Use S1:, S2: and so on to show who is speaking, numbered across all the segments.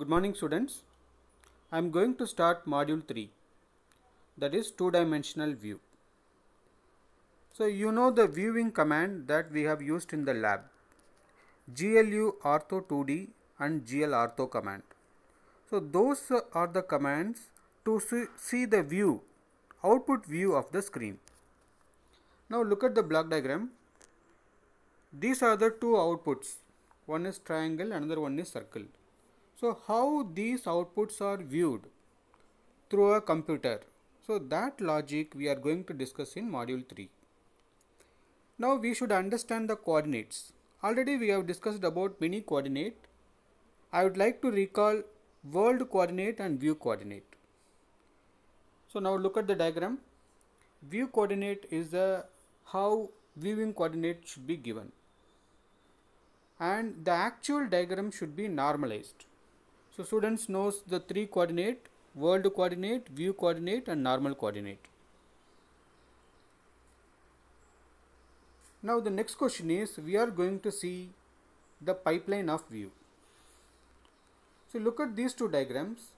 S1: Good morning students. I am going to start module 3 that is two dimensional view. So you know the viewing command that we have used in the lab GLU ortho 2D and GL ortho command. So those are the commands to see the view output view of the screen. Now look at the block diagram. These are the two outputs one is triangle another one is circle. So how these outputs are viewed through a computer. So that logic we are going to discuss in module 3. Now we should understand the coordinates. Already we have discussed about mini coordinate. I would like to recall world coordinate and view coordinate. So now look at the diagram. View coordinate is the how viewing coordinate should be given and the actual diagram should be normalized. So students knows the three coordinate, world coordinate, view coordinate and normal coordinate. Now the next question is we are going to see the pipeline of view. So look at these two diagrams.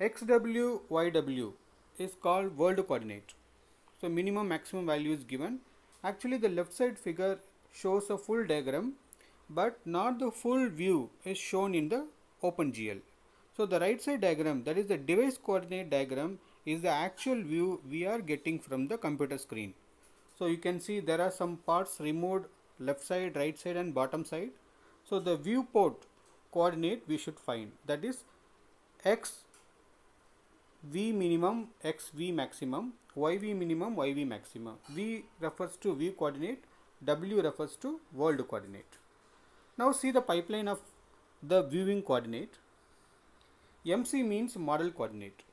S1: XW, YW is called world coordinate. So minimum maximum value is given. Actually the left side figure shows a full diagram but not the full view is shown in the OpenGL. So the right side diagram that is the device coordinate diagram is the actual view we are getting from the computer screen. So you can see there are some parts removed left side, right side and bottom side. So the viewport coordinate we should find that is x v minimum x v maximum y v minimum y v maximum v refers to v coordinate w refers to world coordinate now see the pipeline of the viewing coordinate. MC means model coordinate.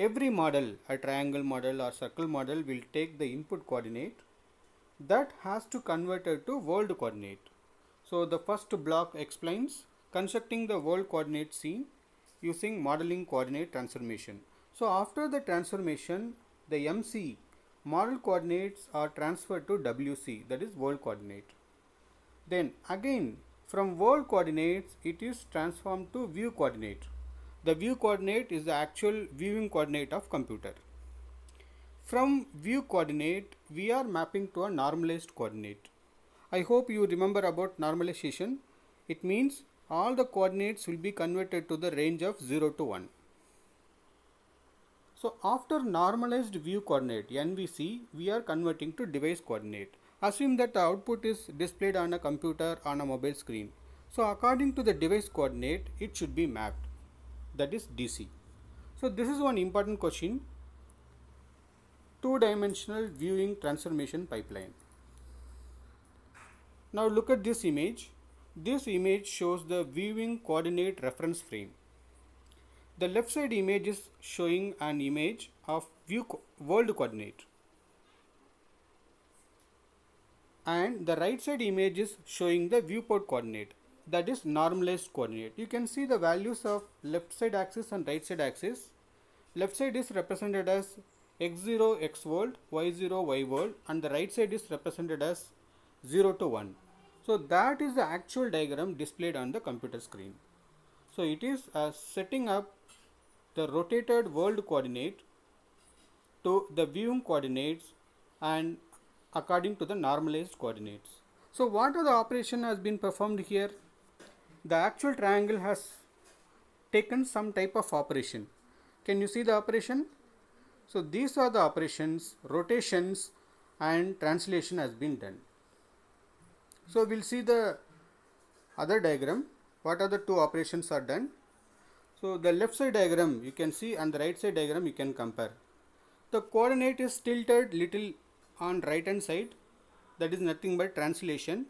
S1: Every model, a triangle model or circle model will take the input coordinate that has to convert it to world coordinate. So the first block explains constructing the world coordinate scene using modeling coordinate transformation. So after the transformation, the MC model coordinates are transferred to WC that is world coordinate. Then again from world coordinates, it is transformed to view coordinate. The view coordinate is the actual viewing coordinate of computer. From view coordinate, we are mapping to a normalized coordinate. I hope you remember about normalization. It means all the coordinates will be converted to the range of 0 to 1. So after normalized view coordinate NVC, we are converting to device coordinate Assume that the output is displayed on a computer on a mobile screen. So according to the device coordinate, it should be mapped that is DC. So this is one important question, two-dimensional viewing transformation pipeline. Now look at this image. This image shows the viewing coordinate reference frame. The left side image is showing an image of view co world coordinate. and the right side image is showing the viewport coordinate that is normalized coordinate. You can see the values of left side axis and right side axis. Left side is represented as x0 x world, y0 y world and the right side is represented as 0 to 1. So that is the actual diagram displayed on the computer screen. So it is uh, setting up the rotated world coordinate to the viewing coordinates and according to the normalized coordinates. So what are the operation has been performed here? The actual triangle has taken some type of operation. Can you see the operation? So these are the operations, rotations and translation has been done. So we'll see the other diagram. What are the two operations are done? So the left side diagram you can see and the right side diagram you can compare. The coordinate is tilted little on right hand side that is nothing but translation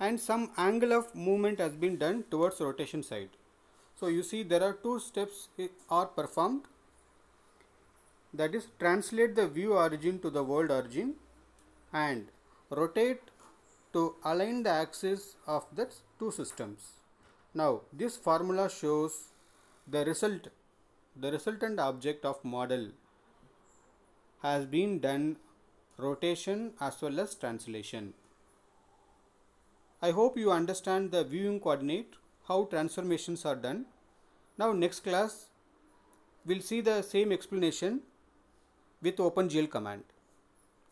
S1: and some angle of movement has been done towards rotation side. So you see there are two steps are performed that is translate the view origin to the world origin and rotate to align the axis of the two systems. Now this formula shows the result the resultant object of model has been done rotation as well as translation. I hope you understand the viewing coordinate, how transformations are done. Now next class, we'll see the same explanation with OpenGL command.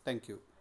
S1: Thank you.